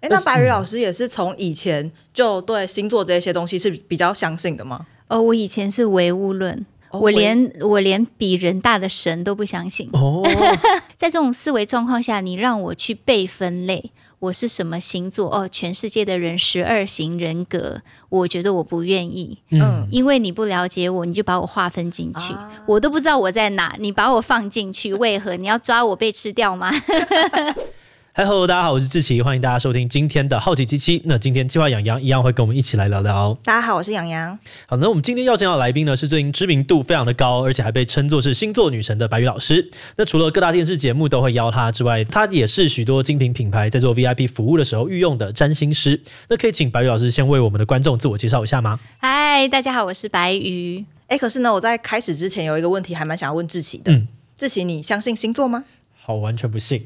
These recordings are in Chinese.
哎，那白宇老师也是从以前就对星座这些东西是比较相信的吗？哦，我以前是唯物论，我连我连比人大的神都不相信。哦，在这种思维状况下，你让我去被分类，我是什么星座？哦，全世界的人十二型人格，我觉得我不愿意。嗯，因为你不了解我，你就把我划分进去，我都不知道我在哪，你把我放进去，为何你要抓我被吃掉吗？Hello，大家好，我是志奇，欢迎大家收听今天的《好奇七七》。那今天计划养羊，一样会跟我们一起来聊聊。大家好，我是养羊。好，那我们今天要请到的来宾呢，是最近知名度非常的高，而且还被称作是星座女神的白宇老师。那除了各大电视节目都会邀他之外，他也是许多精品品牌在做 VIP 服务的时候御用的占星师。那可以请白宇老师先为我们的观众自我介绍一下吗？嗨，大家好，我是白宇。哎，可是呢，我在开始之前有一个问题，还蛮想要问志奇的。志奇，你相信星座吗？好，完全不信。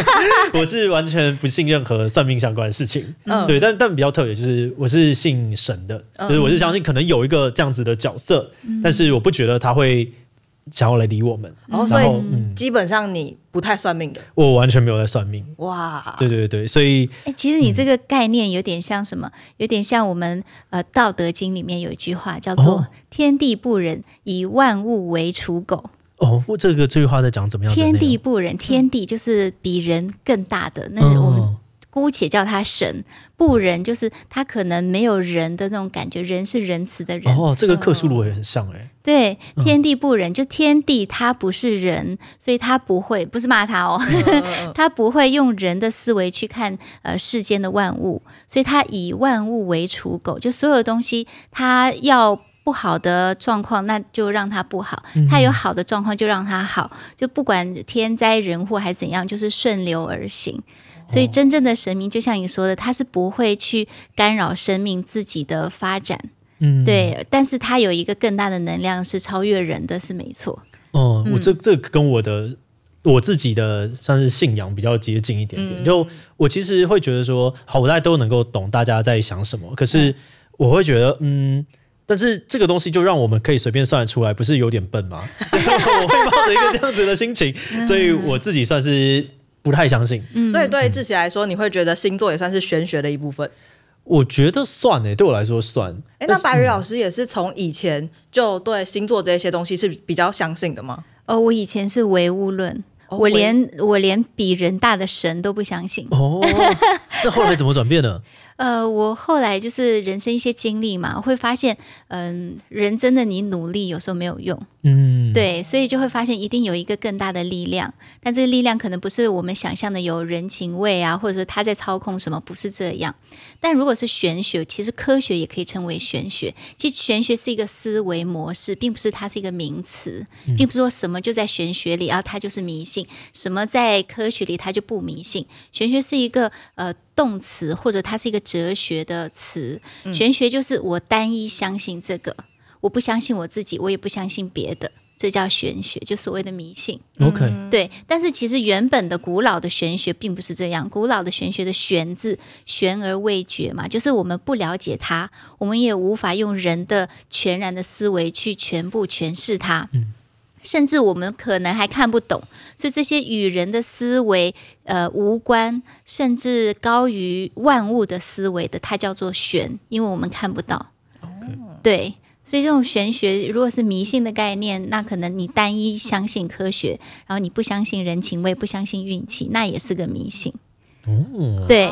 我是完全不信任何算命相关的事情。嗯，对，但但比较特别就是，我是信神的，就是我是相信可能有一个这样子的角色，但是我不觉得他会想要来理我们。然后，所以基本上你不太算命的。我完全没有在算命。哇！对对对所以，哎，其实你这个概念有点像什么？有点像我们呃《道德经》里面有一句话叫做“天地不仁，以万物为刍狗”。哦，我这个这句话在讲怎么样？天地不仁，天地就是比人更大的，那我们姑且叫他神。不仁就是他可能没有人的那种感觉，人是仁慈的人。哦，这个克苏鲁也很像哎。对，天地不仁，就天地他不是人，所以他不会，不是骂他哦，他不会用人的思维去看呃世间的万物，所以他以万物为刍狗，就所有东西他要。不好的状况，那就让它不好；它有好的状况，就让它好。就不管天灾人祸还是怎样，就是顺流而行。所以，真正的神明，就像你说的，他是不会去干扰生命自己的发展。嗯，对。但是，他有一个更大的能量，是超越人的是没错。嗯，我这这跟我的我自己的算是信仰比较接近一点点。就我其实会觉得说，好，我大家都能够懂大家在想什么。可是，我会觉得，嗯。但是这个东西就让我们可以随便算得出来，不是有点笨吗？我会抱着一个这样子的心情，所以我自己算是不太相信。所以对自己来说，你会觉得星座也算是玄学的一部分？我觉得算哎，对我来说算。哎，那白宇老师也是从以前就对星座这些东西是比较相信的吗？哦，我以前是唯物论，我连我连比人大的神都不相信。哦，那后来怎么转变呢？呃，我后来就是人生一些经历嘛，会发现，嗯，人真的你努力有时候没有用，嗯，对，所以就会发现一定有一个更大的力量，但这个力量可能不是我们想象的有人情味啊，或者说他在操控什么，不是这样。但如果是玄学，其实科学也可以称为玄学。其实玄学是一个思维模式，并不是它是一个名词，并不是说什么就在玄学里啊，它就是迷信；什么在科学里它就不迷信。玄学是一个呃。动词，或者它是一个哲学的词，玄学就是我单一相信这个，我不相信我自己，我也不相信别的，这叫玄学，就所谓的迷信。OK，对，但是其实原本的古老的玄学并不是这样，古老的玄学的“玄”字，玄而未觉嘛，就是我们不了解它，我们也无法用人的全然的思维去全部诠释它。嗯。甚至我们可能还看不懂，所以这些与人的思维呃无关，甚至高于万物的思维的，它叫做玄，因为我们看不到。对，所以这种玄学如果是迷信的概念，那可能你单一相信科学，然后你不相信人情味，不相信运气，那也是个迷信。对。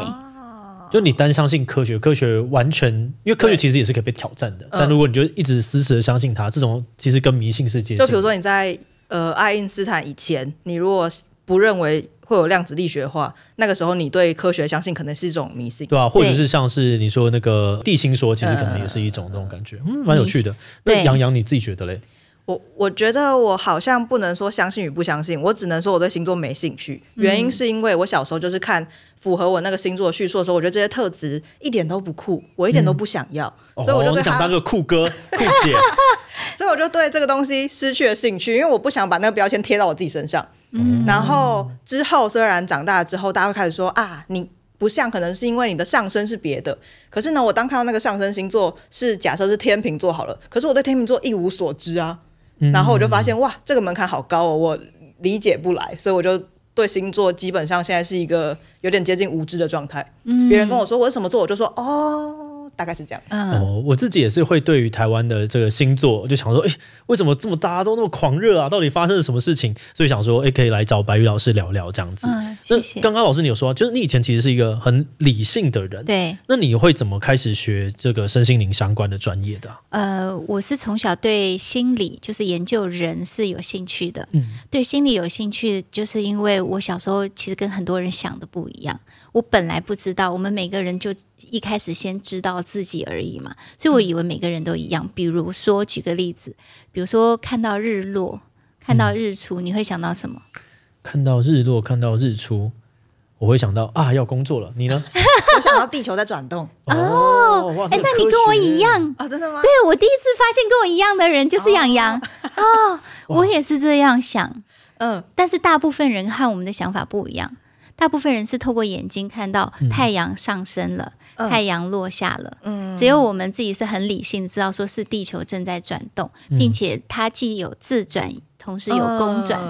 就你单相信科学，科学完全，因为科学其实也是可以被挑战的。但如果你就一直死死的相信它，这种其实跟迷信是接近。就比如说你在呃爱因斯坦以前，你如果不认为会有量子力学的话，那个时候你对科学相信可能是一种迷信。对啊，或者是像是你说那个地心说，其实可能也是一种那种感觉。嗯，蛮有趣的。那杨洋你自己觉得嘞？我我觉得我好像不能说相信与不相信，我只能说我对星座没兴趣。原因是因为我小时候就是看符合我那个星座的叙述的时候，我觉得这些特质一点都不酷，我一点都不想要，所以我就想当个酷哥 酷姐，所以我就对这个东西失去了兴趣，因为我不想把那个标签贴到我自己身上。然后之后虽然长大了之后，大家会开始说啊，你不像，可能是因为你的上升是别的。可是呢，我当看到那个上升星座是假设是天秤座好了，可是我对天秤座一无所知啊。然后我就发现哇，这个门槛好高哦，我理解不来，所以我就对星座基本上现在是一个有点接近无知的状态。嗯，别人跟我说我是什么座，我就说哦。大概是这样。哦，我自己也是会对于台湾的这个星座，就想说，哎，为什么这么大家都那么狂热啊？到底发生了什么事情？所以想说，哎，可以来找白玉老师聊聊这样子。谢谢。刚刚老师你有说，就是你以前其实是一个很理性的人，对。那你会怎么开始学这个身心灵相关的专业的？呃，我是从小对心理就是研究人是有兴趣的。嗯，对，心理有兴趣，就是因为我小时候其实跟很多人想的不一样。我本来不知道，我们每个人就一开始先知道自己而已嘛，所以我以为每个人都一样。比如说，举个例子，比如说看到日落，看到日出，你会想到什么？看到日落，看到日出，我会想到啊，要工作了。你呢？我想到地球在转动。哦，哎，那你跟我一样啊？真的吗？对，我第一次发现跟我一样的人就是养羊。哦，我也是这样想。嗯，但是大部分人和我们的想法不一样。大部分人是透过眼睛看到太阳上升了，太阳落下了。嗯，只有我们自己是很理性，知道说是地球正在转动，并且它既有自转，同时有公转。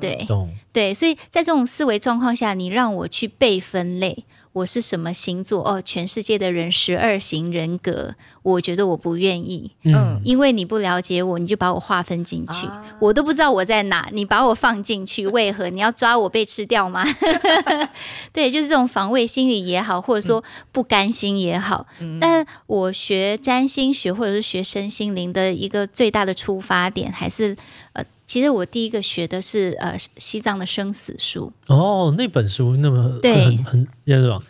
对，对，所以在这种思维状况下，你让我去被分类。我是什么星座？哦，全世界的人十二型人格，我觉得我不愿意。嗯，因为你不了解我，你就把我划分进去，我都不知道我在哪，你把我放进去，为何你要抓我被吃掉吗？对，就是这种防卫心理也好，或者说不甘心也好。但我学占星学，或者是学身心灵的一个最大的出发点，还是呃。其实我第一个学的是呃西藏的生死书。哦，那本书那么很很严重。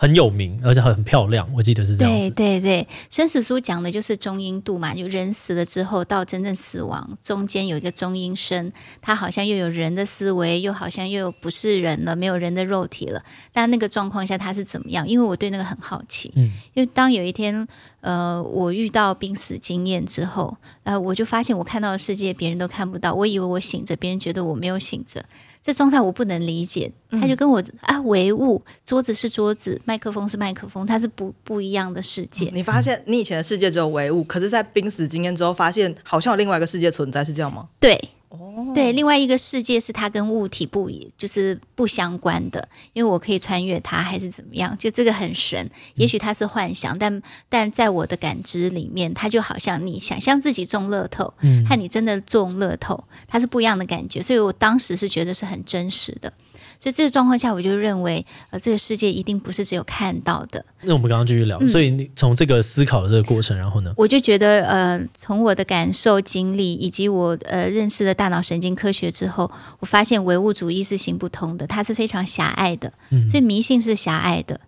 很有名，而且很漂亮。我记得是这样子。对对对，《生死书》讲的就是中阴度嘛，就人死了之后到真正死亡中间有一个中阴身，他好像又有人的思维，又好像又不是人了，没有人的肉体了。但那个状况下他是怎么样？因为我对那个很好奇。嗯，因为当有一天，呃，我遇到濒死经验之后，呃，我就发现我看到的世界，别人都看不到。我以为我醒着，别人觉得我没有醒着。这状态我不能理解，他就跟我啊唯物，桌子是桌子，麦克风是麦克风，它是不不一样的世界。你发现你以前的世界只有唯物，可是，在濒死经验之后，发现好像有另外一个世界存在，是这样吗？对。哦，对，另外一个世界是它跟物体不，就是不相关的，因为我可以穿越它，还是怎么样？就这个很神，也许它是幻想，但但在我的感知里面，它就好像你想象自己中乐透，嗯，和你真的中乐透，它是不一样的感觉，所以我当时是觉得是很真实的。所以这个状况下，我就认为，呃，这个世界一定不是只有看到的。那我们刚刚继续聊，所以你从这个思考的这个过程，然后呢，我就觉得，呃，从我的感受、经历以及我呃认识的大脑神经科学之后，我发现唯物主义是行不通的，它是非常狭隘的，所以迷信是狭隘的。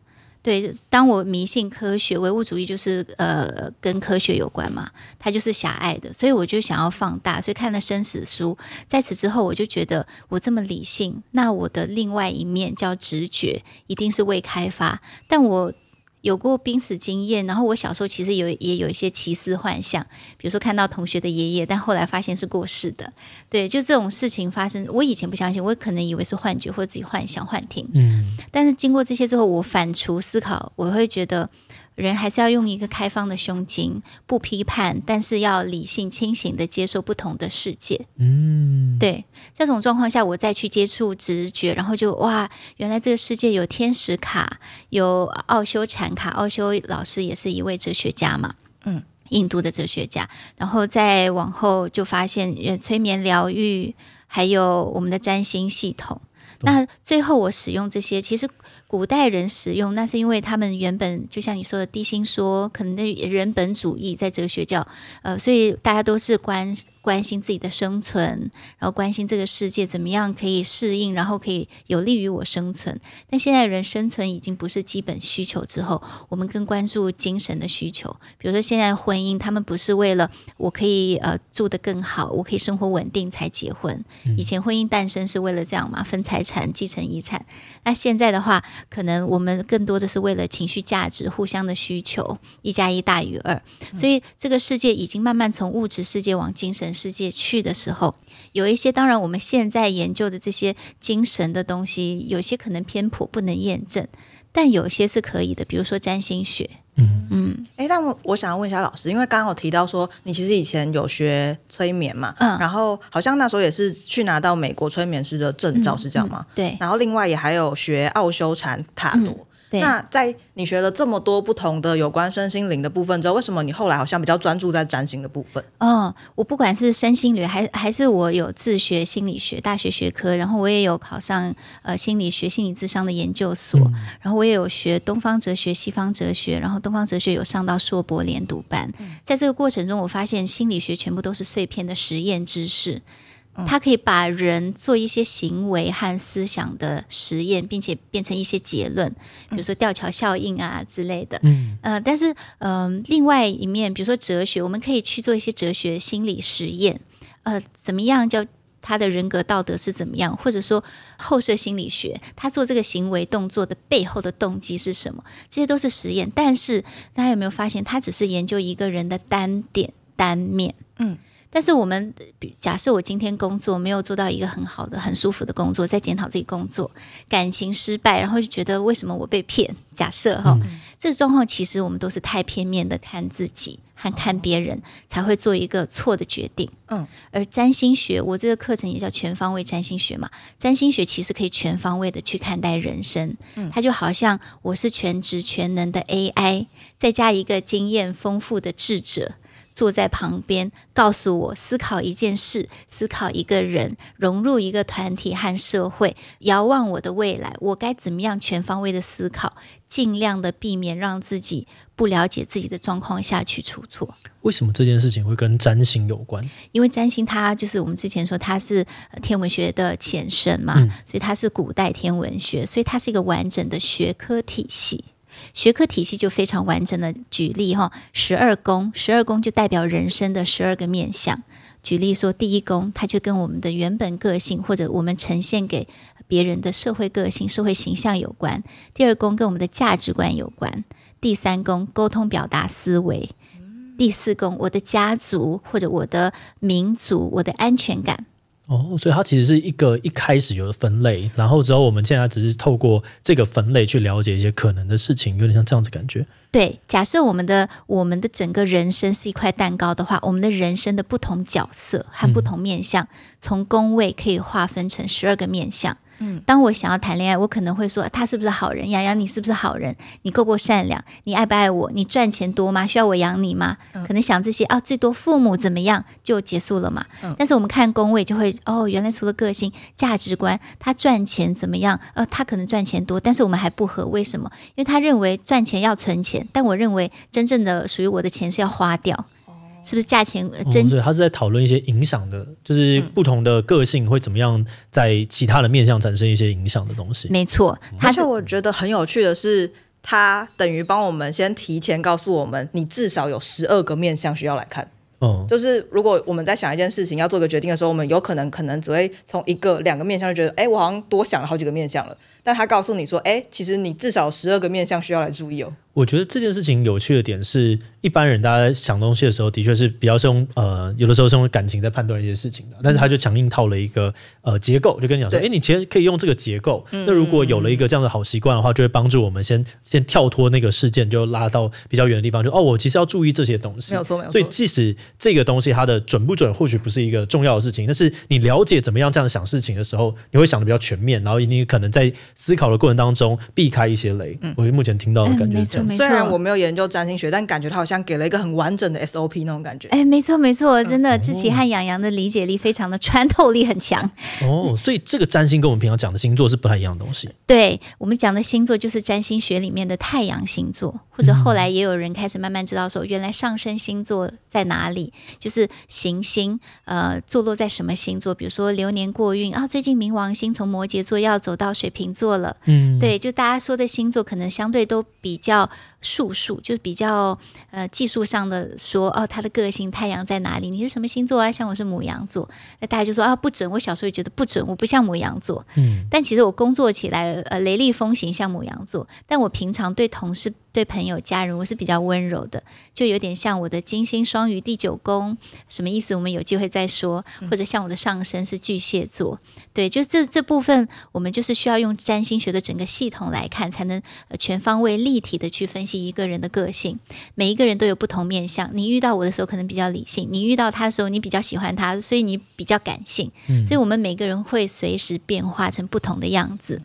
对，当我迷信科学，唯物主义就是呃跟科学有关嘛，它就是狭隘的，所以我就想要放大，所以看了生死书，在此之后，我就觉得我这么理性，那我的另外一面叫直觉一定是未开发，但我。有过濒死经验，然后我小时候其实有也有一些奇思幻想，比如说看到同学的爷爷，但后来发现是过世的，对，就这种事情发生，我以前不相信，我可能以为是幻觉或者自己幻想、幻听，嗯，但是经过这些之后，我反刍思考，我会觉得。人还是要用一个开放的胸襟，不批判，但是要理性清醒的接受不同的世界。嗯，对，这种状况下，我再去接触直觉，然后就哇，原来这个世界有天使卡，有奥修禅卡，奥修老师也是一位哲学家嘛，嗯，印度的哲学家。然后再往后就发现，呃，催眠疗愈，还有我们的占星系统。那最后我使用这些，其实。古代人使用，那是因为他们原本就像你说的地心说，可能人本主义在哲学教，呃，所以大家都是观。关心自己的生存，然后关心这个世界怎么样可以适应，然后可以有利于我生存。但现在人生存已经不是基本需求之后，我们更关注精神的需求。比如说现在婚姻，他们不是为了我可以呃住得更好，我可以生活稳定才结婚。以前婚姻诞生是为了这样嘛，分财产、继承遗产。那现在的话，可能我们更多的是为了情绪价值、互相的需求，一加一大于二。所以这个世界已经慢慢从物质世界往精神。世界去的时候，有一些当然我们现在研究的这些精神的东西，有些可能偏颇不能验证，但有些是可以的，比如说占星学。嗯嗯，哎，那我我想问一下老师，因为刚刚有提到说你其实以前有学催眠嘛，嗯，然后好像那时候也是去拿到美国催眠师的证照，是这样吗？对，然后另外也还有学奥修禅塔罗。那在你学了这么多不同的有关身心灵的部分之后，为什么你后来好像比较专注在占星的部分？哦，我不管是身心灵，还还是我有自学心理学大学学科，然后我也有考上呃心理学心理智商的研究所，然后我也有学东方哲学、西方哲学，然后东方哲学有上到硕博连读班，在这个过程中，我发现心理学全部都是碎片的实验知识。他可以把人做一些行为和思想的实验，并且变成一些结论，比如说吊桥效应啊之类的。嗯，呃，但是，嗯，另外一面，比如说哲学，我们可以去做一些哲学心理实验，呃，怎么样叫他的人格道德是怎么样，或者说后设心理学，他做这个行为动作的背后的动机是什么？这些都是实验，但是大家有没有发现，他只是研究一个人的单点单面？嗯。但是我们假设我今天工作没有做到一个很好的、很舒服的工作，在检讨自己工作，感情失败，然后就觉得为什么我被骗？假设哈，这个状况其实我们都是太片面的看自己和看别人，才会做一个错的决定。嗯，而占星学，我这个课程也叫全方位占星学嘛。占星学其实可以全方位的去看待人生。嗯，它就好像我是全职全能的 AI，再加一个经验丰富的智者。坐在旁边，告诉我思考一件事，思考一个人，融入一个团体和社会，遥望我的未来，我该怎么样全方位的思考，尽量的避免让自己不了解自己的状况下去出错。为什么这件事情会跟占星有关？因为占星它就是我们之前说它是天文学的前身嘛，所以它是古代天文学，所以它是一个完整的学科体系。学科体系就非常完整的举例哈，十二宫，十二宫就代表人生的十二个面相。举例说，第一宫，它就跟我们的原本个性或者我们呈现给别人的社会个性、社会形象有关；第二宫跟我们的价值观有关；第三宫沟通表达思维；第四宫我的家族或者我的民族，我的安全感。哦，所以它其实是一个一开始有的分类，然后之后我们现在只是透过这个分类去了解一些可能的事情，有点像这样子感觉。对，假设我们的我们的整个人生是一块蛋糕的话，我们的人生的不同角色和不同面相，从宫位可以划分成十二个面相。嗯，当我想要谈恋爱，我可能会说他是不是好人？洋洋，你是不是好人？你够不够善良？你爱不爱我？你赚钱多吗？需要我养你吗？可能想这些啊，最多父母怎么样就结束了嘛。但是我们看工位就会哦，原来除了个性、价值观，他赚钱怎么样？呃，他可能赚钱多，但是我们还不合，为什么？因为他认为赚钱要存钱，但我认为真正的属于我的钱是要花掉。是不是价钱？嗯，对，他是在讨论一些影响的，就是不同的个性会怎么样在其他的面相产生一些影响的东西。没错，而且我觉得很有趣的是，他等于帮我们先提前告诉我们，你至少有十二个面相需要来看。嗯，就是如果我们在想一件事情要做个决定的时候，我们有可能可能只会从一个两个面相就觉得，哎，我好像多想了好几个面相了。但他告诉你说：“哎，其实你至少十二个面向需要来注意哦。”我觉得这件事情有趣的点是，一般人大家想东西的时候，的确是比较是用呃，有的时候是用感情在判断一些事情的。但是他就强硬套了一个呃结构，就跟你讲说：“哎，你其实可以用这个结构。”那如果有了一个这样的好习惯的话，就会帮助我们先 先跳脱那个事件，就拉到比较远的地方，就哦，我其实要注意这些东西。没有错，没有错。所以即使这个东西它的准不准，或许不是一个重要的事情，但是你了解怎么样这样想事情的时候，你会想的比较全面，然后你可能在。思考的过程当中，避开一些雷。嗯，我目前听到的感觉，虽然我没有研究占星学，但感觉他好像给了一个很完整的 SOP 那种感觉。哎，没错没错，真的，志奇和洋洋的理解力非常的穿透力很强。哦，所以这个占星跟我们平常讲的星座是不太一样的东西。对我们讲的星座就是占星学里面的太阳星座，或者后来也有人开始慢慢知道说，原来上升星座在哪里，就是行星呃坐落在什么星座，比如说流年过运啊，最近冥王星从摩羯座要走到水瓶座。过了，嗯，对，就大家说的星座，可能相对都比较。术数就是比较呃技术上的说哦，他的个性太阳在哪里？你是什么星座啊？像我是母羊座，那大家就说啊不准！我小时候觉得不准，我不像母羊座。嗯。但其实我工作起来呃雷厉风行像母羊座，但我平常对同事、对朋友、家人我是比较温柔的，就有点像我的金星双鱼第九宫什么意思？我们有机会再说。或者像我的上身是巨蟹座，对，就这这部分我们就是需要用占星学的整个系统来看，才能全方位立体的去分析。起一个人的个性，每一个人都有不同面相。你遇到我的时候可能比较理性，你遇到他的时候你比较喜欢他，所以你比较感性。嗯，所以我们每个人会随时变化成不同的样子。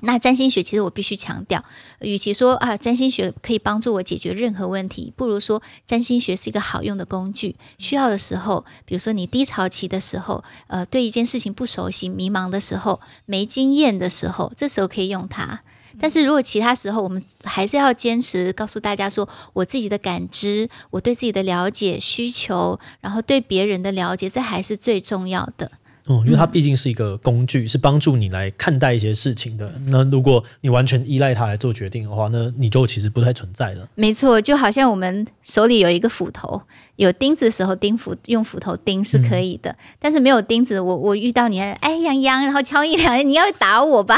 那占星学其实我必须强调，与其说啊占星学可以帮助我解决任何问题，不如说占星学是一个好用的工具。需要的时候，比如说你低潮期的时候，呃，对一件事情不熟悉、迷茫的时候、没经验的时候，这时候可以用它。但是如果其他时候，我们还是要坚持告诉大家，说我自己的感知，我对自己的了解、需求，然后对别人的了解，这还是最重要的。哦，因为它毕竟是一个工具，是帮助你来看待一些事情的。那如果你完全依赖它来做决定的话，那你就其实不太存在了。没错，就好像我们手里有一个斧头，有钉子的时候钉斧，用斧头钉是可以的。但是没有钉子，我我遇到你，哎，杨洋，然后敲一两，你要打我吧？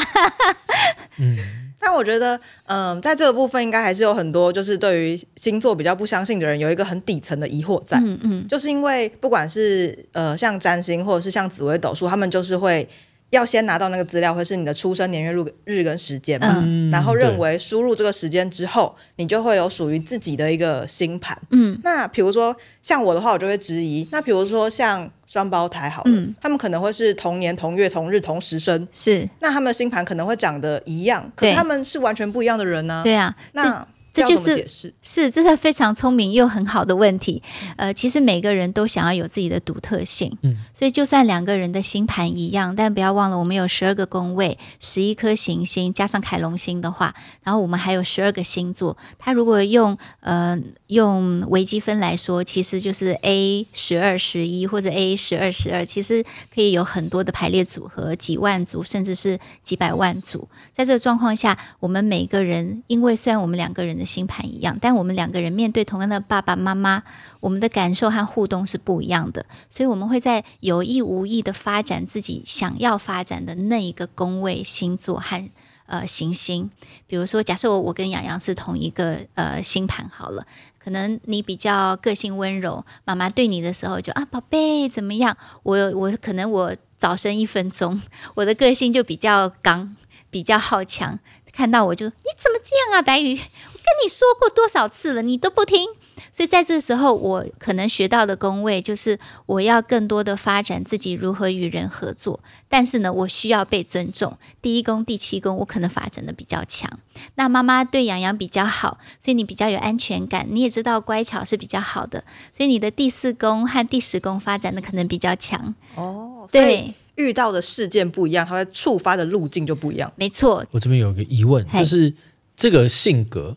嗯。但我觉得，嗯，在这个部分，应该还是有很多就是对于星座比较不相信的人，有一个很底层的疑惑在。嗯嗯，就是因为不管是呃像占星，或者是像紫微斗数，他们就是会。要先拿到那个资料，会是你的出生年月日日跟时间嘛？嗯然后认为输入这个时间之后，你就会有属于自己的一个星盘。嗯，那比如说像我的话，我就会质疑。那比如说像双胞胎，好，了，他们可能会是同年同月同日同时生，是。那他们的星盘可能会长得一样，可是他们是完全不一样的人呢。对呀，那。这就是是，真的非常聪明又很好的问题。呃，其实每个人都想要有自己的独特性，嗯，所以就算两个人的星盘一样，但不要忘了，我们有十二个宫位、十一颗行星加上凯龙星的话，然后我们还有十二个星座。他如果用呃用微积分来说，其实就是 A 十二十一或者 A 十二十二，其实可以有很多的排列组合，几万组甚至是几百万组。在这个状况下，我们每个人，因为虽然我们两个人的星盘一样，但我们两个人面对同样的爸爸妈妈，我们的感受和互动是不一样的，所以，我们会在有意无意的发展自己想要发展的那一个宫位、星座和呃行星。比如说，假设我我跟洋洋是同一个呃星盘，好了，可能你比较个性温柔，妈妈对你的时候就啊，宝贝怎么样？我我可能我早生一分钟，我的个性就比较刚，比较好强。看到我就，你怎么这样啊，白宇？我跟你说过多少次了，你都不听。所以在这个时候，我可能学到的工位就是，我要更多的发展自己如何与人合作。但是呢，我需要被尊重。第一宫、第七宫，我可能发展的比较强。那妈妈对洋洋比较好，所以你比较有安全感。你也知道乖巧是比较好的，所以你的第四宫和第十宫发展的可能比较强。哦，对。遇到的事件不一样，他会触发的路径就不一样。没错，我这边有个疑问，就是这个性格。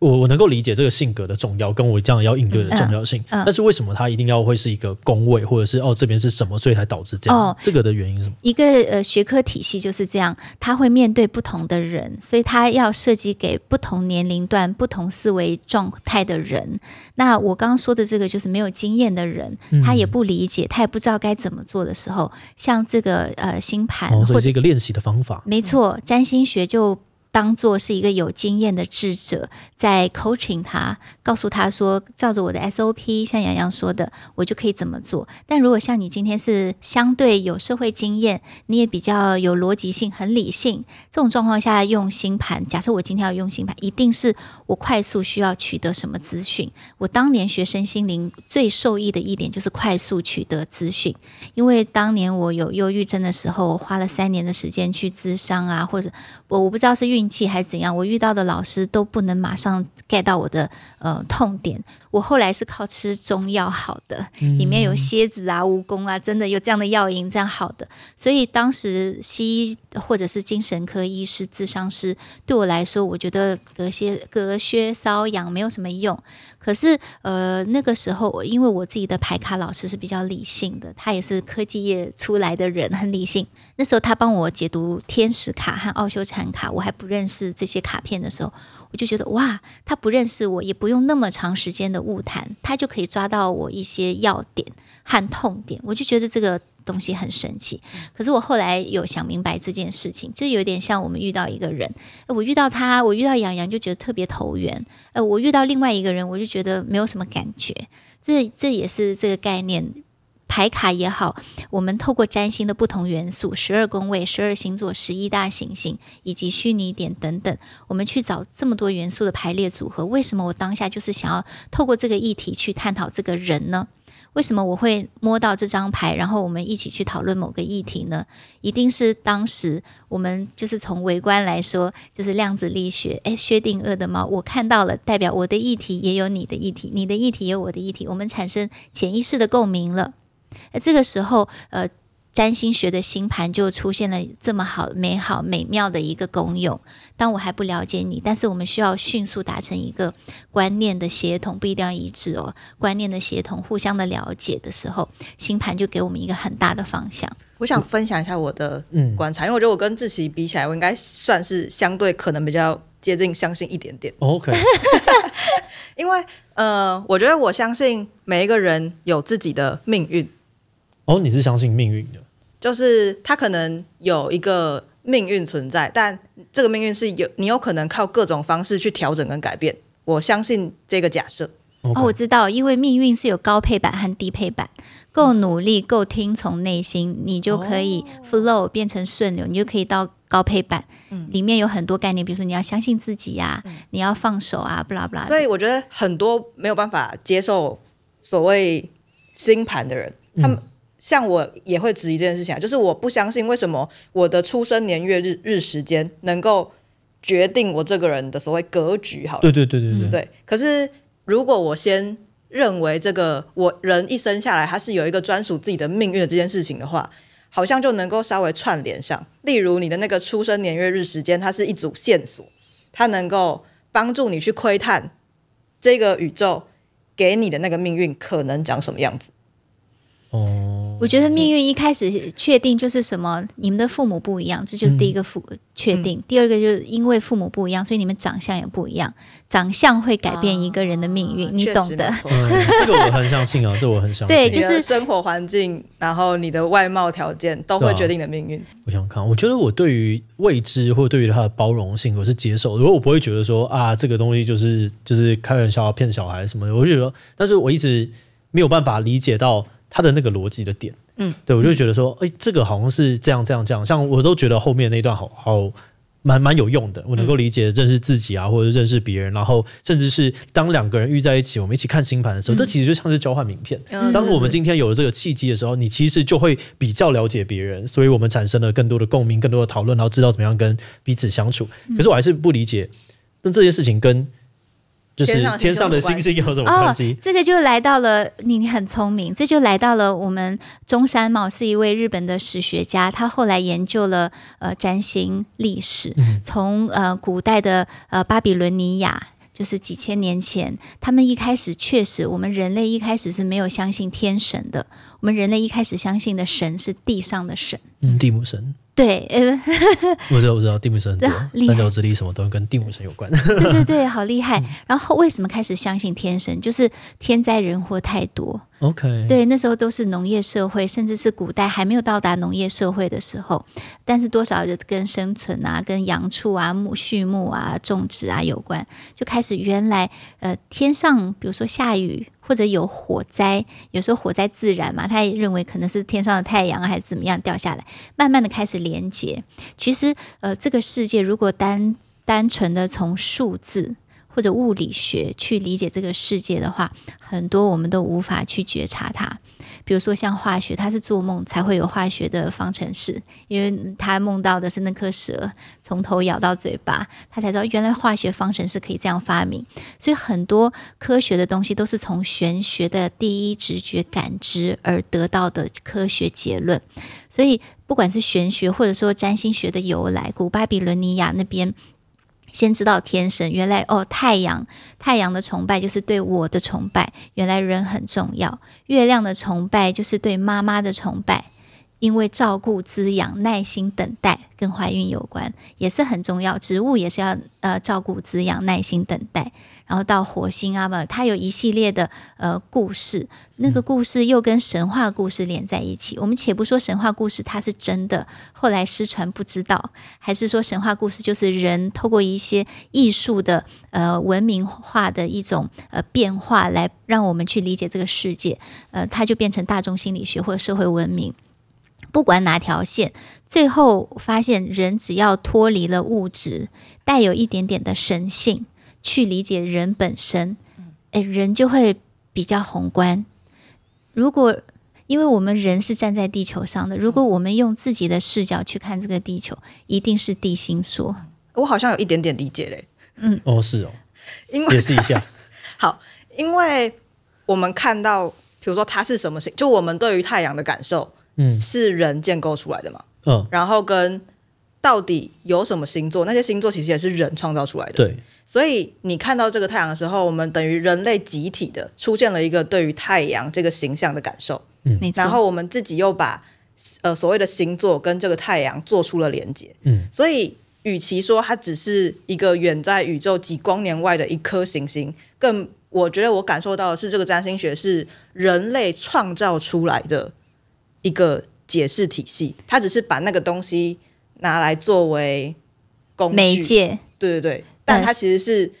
我我能够理解这个性格的重要，跟我这样要应对的重要性。但是为什么它一定要会是一个工位，或者是哦这边是什么，所以才导致这样？哦，这个的原因是什么？一个呃学科体系就是这样，他会面对不同的人，所以他要设计给不同年龄段、不同思维状态的人。那我刚刚说的这个就是没有经验的人，他也不理解，他也不知道该怎么做的时候，像这个呃星盘，所以这个练习的方法，没错，占星学就。当做是一个有经验的智者在 coaching 他，告诉他说照着我的 SOP，像洋洋说的，我就可以怎么做。但如果像你今天是相对有社会经验，你也比较有逻辑性、很理性，这种状况下用星盘。假设我今天要用星盘，一定是我快速需要取得什么资讯。我当年学身心灵最受益的一点就是快速取得资讯，因为当年我有忧郁症的时候，我花了三年的时间去咨商啊，或者我我不知道是运。气还怎样？我遇到的老师都不能马上 get 到我的呃痛点。我后来是靠吃中药好的，里面有蝎子啊、蜈蚣啊，真的有这样的药引，这样好的。所以当时西医或者是精神科医师、智商师对我来说，我觉得隔靴隔靴搔痒，没有什么用。可是，呃，那个时候，我因为我自己的排卡老师是比较理性的，他也是科技业出来的人，很理性。那时候他帮我解读天使卡和奥修禅卡，我还不认识这些卡片的时候，我就觉得哇，他不认识我，也不用那么长时间的误谈，他就可以抓到我一些要点和痛点，我就觉得这个。东西很神奇，可是我后来有想明白这件事情，这有点像我们遇到一个人，我遇到他，我遇到杨洋就觉得特别投缘，呃，我遇到另外一个人，我就觉得没有什么感觉。这这也是这个概念，牌卡也好，我们透过占星的不同元素，十二宫位、十二星座、十一大行星以及虚拟点等等，我们去找这么多元素的排列组合，为什么我当下就是想要透过这个议题去探讨这个人呢？为什么我会摸到这张牌，然后我们一起去讨论某个议题呢？一定是当时我们就是从围观来说，就是量子力学，哎，薛定谔的猫，我看到了，代表我的议题也有你的议题，你的议题也有我的议题，我们产生潜意识的共鸣了。那这个时候，呃。占星学的星盘就出现了这么好、美好、美妙的一个功用。当我还不了解你，但是我们需要迅速达成一个观念的协同，不一定要一致哦。观念的协同，互相的了解的时候，星盘就给我们一个很大的方向。我想分享一下我的观察，因为我觉得我跟志奇比起来，我应该算是相对可能比较接近相信一点点。OK，因为呃，我觉得我相信每一个人有自己的命运。哦，你是相信命运的。就是他可能有一个命运存在，但这个命运是有你有可能靠各种方式去调整跟改变。我相信这个假设。哦，我知道，因为命运是有高配版和低配版。够努力，够听从内心，你就可以 flow 变成顺流，你就可以到高配版。嗯，里面有很多概念，比如说你要相信自己呀，你要放手啊，不啦不啦。所以我觉得很多没有办法接受所谓星盘的人，他们。像我也会质疑这件事情，就是我不相信为什么我的出生年月日日时间能够决定我这个人的所谓格局。好，对对对对对。对，可是如果我先认为这个我人一生下来他是有一个专属自己的命运的这件事情的话，好像就能够稍微串联上。例如你的那个出生年月日时间，它是一组线索，它能够帮助你去窥探这个宇宙给你的那个命运可能长什么样子。哦。我觉得命运一开始确定就是什么？你们的父母不一样，这就是第一个父确定。第二个就是因为父母不一样，所以你们长相也不一样。长相会改变一个人的命运，你懂的。这个我很相信啊，这我很相信。对，就是生活环境，然后你的外貌条件都会决定的命运。我想看，我觉得我对于未知或对于他的包容性，我是接受。如果我不会觉得说啊，这个东西就是就是开玩笑骗小孩什么的，我就得，但是我一直没有办法理解到。他的那个逻辑的点，嗯，对我就觉得说，哎，这个好像是这样这样这样，像我都觉得后面那段好好蛮蛮有用的，我能够理解认识自己啊，或者认识别人，然后甚至是当两个人遇在一起，我们一起看星盘的时候，这其实就像是交换名片。当我们今天有了这个契机的时候，你其实就会比较了解别人，所以我们产生了更多的共鸣，更多的讨论，然后知道怎么样跟彼此相处。可是我还是不理解，那这件事情跟。就是天上的星星有什么关系？这个就来到了，你很聪明，这就来到了我们中山茂是一位日本的史学家，他后来研究了呃占星历史，从呃古代的呃巴比伦尼亚，就是几千年前，他们一开始确实，我们人类一开始是没有相信天神的，我们人类一开始相信的神是地上的神，嗯，地母神。对，我知道，我知道，地母神很多，三脚之力什么都跟地母神有关。对对对，好厉害。然后为什么开始相信天神？就是天灾人祸太多。OK，对，那时候都是农业社会，甚至是古代还没有到达农业社会的时候，但是多少就跟生存啊、跟养畜啊、牧畜牧啊、种植啊有关，就开始原来呃天上，比如说下雨。或者有火灾，有时候火灾自燃嘛，他也认为可能是天上的太阳还是怎么样掉下来，慢慢的开始连接。其实，呃，这个世界如果单单纯的从数字或者物理学去理解这个世界的话，很多我们都无法去觉察它。比如说像化学，他是做梦才会有化学的方程式，因为他梦到的是那颗蛇从头咬到嘴巴，他才知道原来化学方程式可以这样发明。所以很多科学的东西都是从玄学的第一直觉感知而得到的科学结论。所以不管是玄学或者说占星学的由来，古巴比伦尼亚那边。先知道天神，原来哦，太阳太阳的崇拜就是对我的崇拜，原来人很重要。月亮的崇拜就是对妈妈的崇拜。因为照顾、滋养、耐心等待，跟怀孕有关，也是很重要。植物也是要呃照顾、滋养、耐心等待，然后到火星啊嘛，它有一系列的呃故事，那个故事又跟神话故事连在一起。我们且不说神话故事它是真的，后来失传不知道，还是说神话故事就是人透过一些艺术的呃文明化的一种呃变化，来让我们去理解这个世界，呃，它就变成大众心理学或者社会文明。不管哪条线，最后发现人只要脱离了物质，带有一点点的神性去理解人本身，诶，人就会比较宏观。如果因为我们人是站在地球上的，如果我们用自己的视角去看这个地球，一定是地心说。我好像有一点点理解嘞。嗯，哦，是哦，因为解释一下，好，因为我们看到，比如说它是什么星，就我们对于太阳的感受。是人建构出来的嘛？嗯，然后跟到底有什么星座？那些星座其实也是人创造出来的。对，所以你看到这个太阳的时候，我们等于人类集体的出现了一个对于太阳这个形象的感受。嗯，没错。然后我们自己又把呃所谓的星座跟这个太阳做出了连接。嗯，所以与其说它只是一个远在宇宙几光年外的一颗行星，更我觉得我感受到的是，这个占星学是人类创造出来的。一个解释体系，它只是把那个东西拿来作为工具，对对对，但它其实是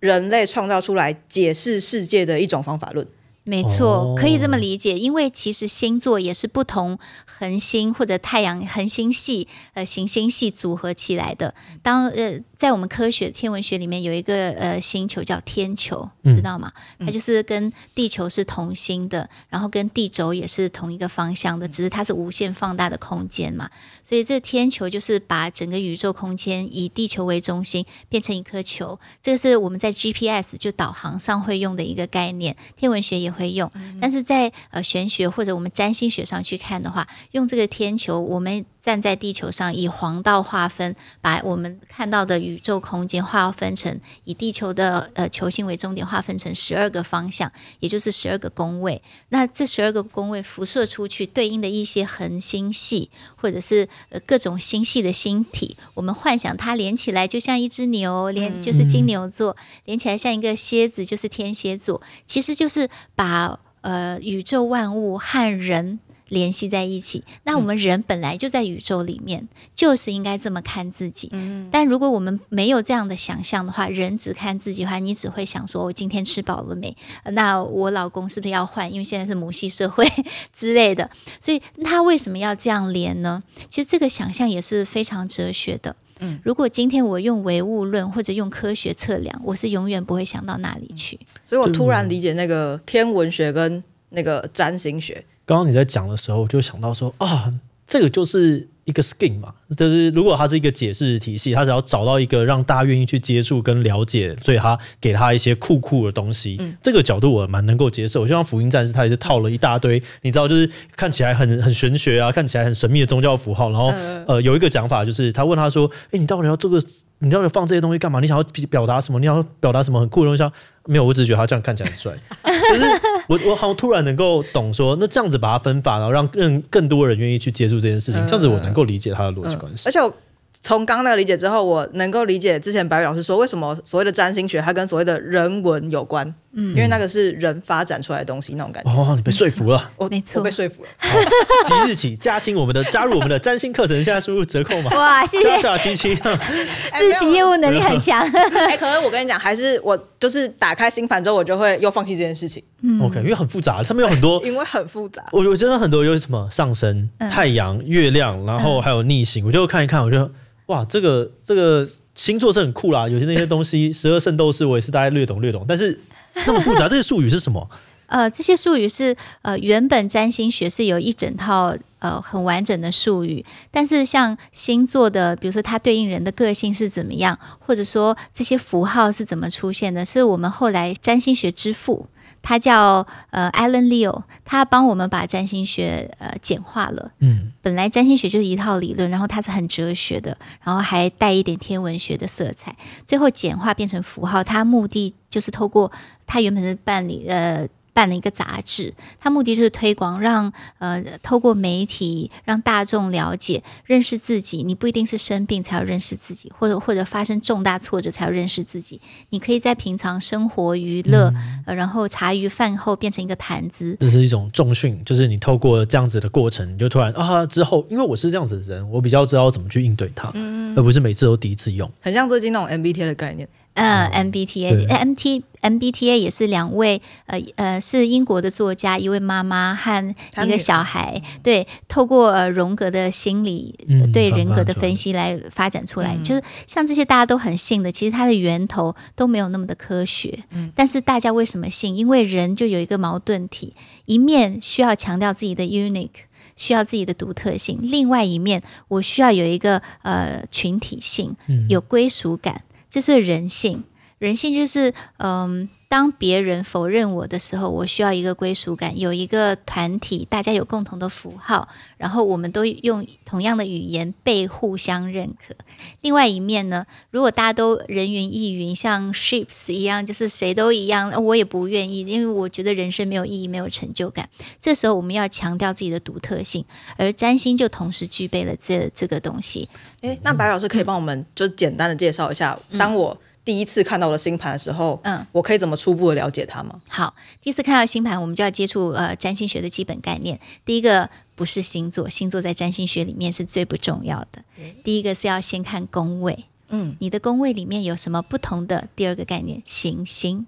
人类创造出来解释世界的一种方法论。没错，可以这么理解，因为其实星座也是不同恒星或者太阳恒星系呃行星系组合起来的。当呃在我们科学天文学里面有一个呃星球叫天球，知道吗？它就是跟地球是同心的，然后跟地轴也是同一个方向的，只是它是无限放大的空间嘛。所以这天球就是把整个宇宙空间以地球为中心变成一颗球，这个是我们在 GPS 就导航上会用的一个概念，天文学也。会用，但是在呃玄学或者我们占星学上去看的话，用这个天球，我们站在地球上，以黄道划分，把我们看到的宇宙空间划分成以地球的呃球星为终点，划分成十二个方向，也就是十二个宫位。那这十二个宫位辐射出去，对应的一些恒星系或者是呃各种星系的星体，我们幻想它连起来，就像一只牛，连就是金牛座；连起来像一个蝎子，就是天蝎座。其实就是把把呃宇宙万物和人联系在一起，那我们人本来就在宇宙里面，就是应该这么看自己。嗯，但如果我们没有这样的想象的话，人只看自己的话，你只会想说我今天吃饱了没？那我老公是不是要换？因为现在是母系社会 之类的，所以他为什么要这样连呢？其实这个想象也是非常哲学的。嗯，如果今天我用唯物论或者用科学测量，我是永远不会想到那里去。所以我突然理解那个天文学跟那个占星学。刚刚你在讲的时候，我就想到说啊，这个就是。一个 skin 嘛，就是如果它是一个解释体系，他只要找到一个让大家愿意去接触跟了解，所以他给他一些酷酷的东西。嗯，这个角度我蛮能够接受。就像福音战士，他也是套了一大堆，你知道，就是看起来很很玄学啊，看起来很神秘的宗教符号。然后，呃，有一个讲法就是，他问他说：“哎，你到底要做个？你到底放这些东西干嘛？你想要表达什么？你想要表达什么很酷的东西？”没有，我只是觉得他这样看起来很帅。我我好像突然能够懂说，那这样子把它分法，然后让更更多人愿意去接触这件事情，这样子我能够理解它的逻辑关系。而且从刚刚理解之后，我能够理解之前白宇老师说，为什么所谓的占星学它跟所谓的人文有关，嗯，因为那个是人发展出来的东西那种感觉。哦，你被说服了，我 没错，被说服了。即日起加薪，我们的加入我们的占星课程，现在输入折扣码。哇，谢谢。有效期七 自己业务能力很强。哎，可是我跟你讲，还是我。就是打开心盘之后，我就会又放弃这件事情。嗯 OK，因为很复杂，上面有很多。因为很复杂，我我真的很多，有什么上升、太阳、月亮，然后还有逆行，我就看一看。我就哇，这个这个星座是很酷啦。有些那些东西，十二圣斗士，我也是大概略懂略懂，但是那么复杂，这些术语是什么？呃，这些术语是呃，原本占星学是有一整套呃很完整的术语，但是像星座的，比如说它对应人的个性是怎么样，或者说这些符号是怎么出现的，是我们后来占星学之父，他叫呃 Allen Leo，他帮我们把占星学呃简化了。嗯，本来占星学就是一套理论，然后它是很哲学的，然后还带一点天文学的色彩，最后简化变成符号，它目的就是透过它原本的办理呃。办了一个杂志，它目的就是推广，让呃透过媒体让大众了解认识自己。你不一定是生病才要认识自己，或者或者发生重大挫折才要认识自己。你可以在平常生活娱乐，然后茶余饭后变成一个谈资。这是一种重训，就是你透过这样子的过程，你就突然啊之后，因为我是这样子的人，我比较知道怎么去应对它，而不是每次都第一次用。很像最近那种 MBT i 的概念。嗯，MBTA、MT、MBTA 也是两位呃呃，是英国的作家，一位妈妈和一个小孩。对，透过荣格的心理对人格的分析来发展出来，就是像这些大家都很信的，其实它的源头都没有那么的科学。嗯。但是大家为什么信？因为人就有一个矛盾体，一面需要强调自己的 unique，需要自己的独特性；，另外一面，我需要有一个呃群体性，有归属感。这是人性，人性就是，嗯。当别人否认我的时候，我需要一个归属感，有一个团体，大家有共同的符号，然后我们都用同样的语言被互相认可。另外一面呢，如果大家都人云亦云，像 ships 一样，就是谁都一样，我也不愿意，因为我觉得人生没有意义，没有成就感。这时候我们要强调自己的独特性，而占星就同时具备了这这个东西。诶，那白老师可以帮我们就简单的介绍一下，当我。第一次看到了星盘的时候，嗯，我可以怎么初步的了解它吗？好，第一次看到星盘，我们就要接触呃占星学的基本概念。第一个不是星座，星座在占星学里面是最不重要的。第一个是要先看宫位，嗯，你的宫位里面有什么不同的？第二个概念行星，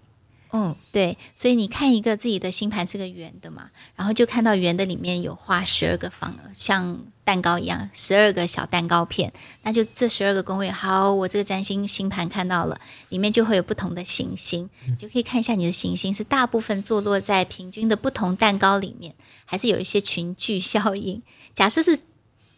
嗯，对，所以你看一个自己的星盘是个圆的嘛，然后就看到圆的里面有画十二个方，像。蛋糕一样，十二个小蛋糕片，那就这十二个宫位。好，我这个占星星盘看到了，里面就会有不同的行星，你就可以看一下你的行星是大部分坐落在平均的不同蛋糕里面，还是有一些群聚效应。假设是